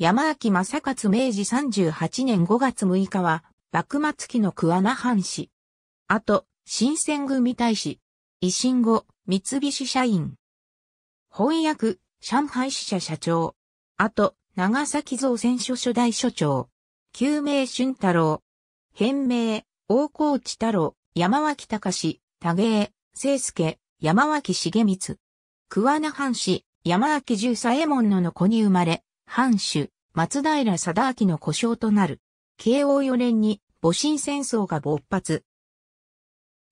山明正勝明治38年5月6日は、幕末期の桑名藩士。あと、新選組大使。維新後、三菱社員。翻訳、上海支社社長。あと、長崎造船所初代所長。救命俊太郎。変名、大河内太郎、山脇隆、多芸、清介、山脇重光。桑名藩士、山脇十左衛門のの子に生まれ、藩主、松平貞明の故障となる。慶応4年に戊辰戦争が勃発。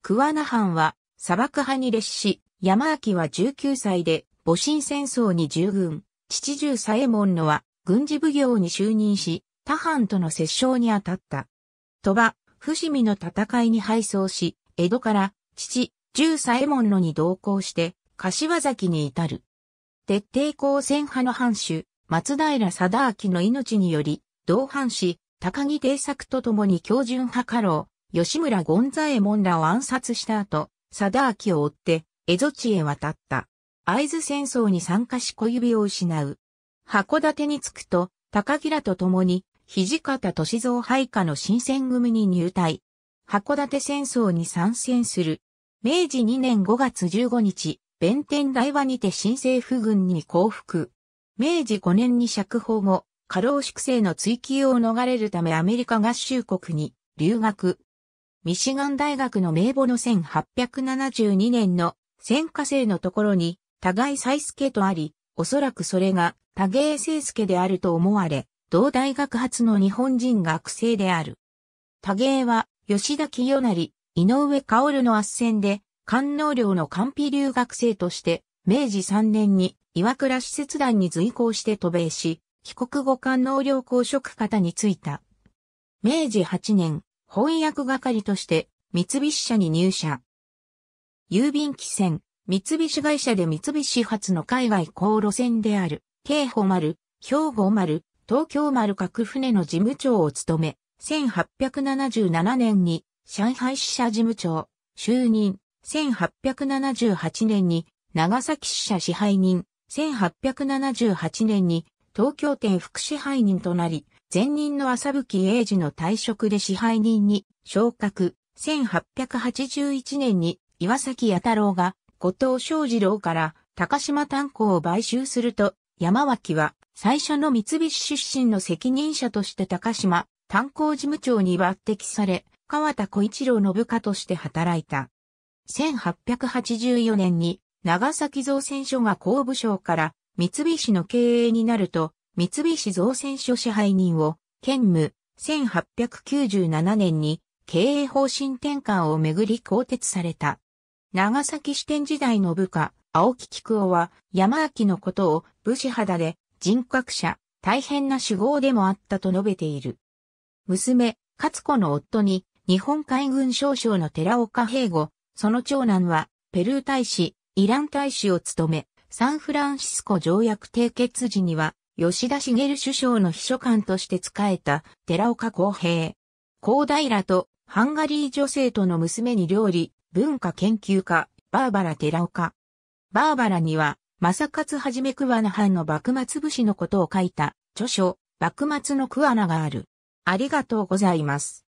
桑名藩は砂漠派に列し、山明は19歳で戊辰戦争に従軍、父十左衛門のは軍事奉行に就任し、他藩との折衝に当たった。鳥羽、伏見の戦いに敗走し、江戸から父、十左衛門のに同行して、柏崎に至る。徹底抗戦派の藩主、松平貞明の命により、同伴し、高木定作と共に教順派家老、吉村権左衛門らを暗殺した後、貞明を追って、蝦夷地へ渡った。会津戦争に参加し小指を失う。函館に着くと、高木らと共に、土方歳三配下の新選組に入隊。函館戦争に参戦する。明治2年5月15日、弁天台場にて新政府軍に降伏。明治5年に釈放後、過労粛清の追及を逃れるためアメリカ合衆国に留学。ミシガン大学の名簿の1872年の戦火生のところに、互い再助とあり、おそらくそれが多芸聖助であると思われ、同大学発の日本人学生である。多芸は、吉田清成、井上薫の圧戦で、官能寮の官費留学生として、明治3年に岩倉使節団に随行して渡米し、帰国後官能領公職方に就いた。明治8年、翻訳係として三菱社に入社。郵便機船、三菱会社で三菱発の海外航路線である、京保丸、兵庫丸、東京丸各船の事務長を務め、1877年に上海支社事務長、就任、1878年に長崎支社支配人、1878年に東京店副支配人となり、前任の浅吹英二の退職で支配人に昇格、1881年に岩崎弥太郎が後藤昌二郎から高島炭鉱を買収すると、山脇は最初の三菱出身の責任者として高島炭鉱事務長に抜擢され、川田小一郎の部下として働いた。1884年に長崎造船所が工部省から三菱の経営になると、三菱造船所支配人を、兼務、1897年に経営方針転換をめぐり更迭された。長崎支店時代の部下、青木菊夫は山秋のことを武士肌で人格者、大変な主語でもあったと述べている。娘、勝子の夫に日本海軍少将の寺岡平吾、その長男はペルー大使、イラン大使を務め、サンフランシスコ条約締結時には、吉田茂首相の秘書官として仕えた寺岡公平。高平とハンガリー女性との娘に料理、文化研究家、バーバラ寺岡。バーバラには、正勝はじめ桑名藩の幕末武士のことを書いた著書、幕末の桑名がある。ありがとうございます。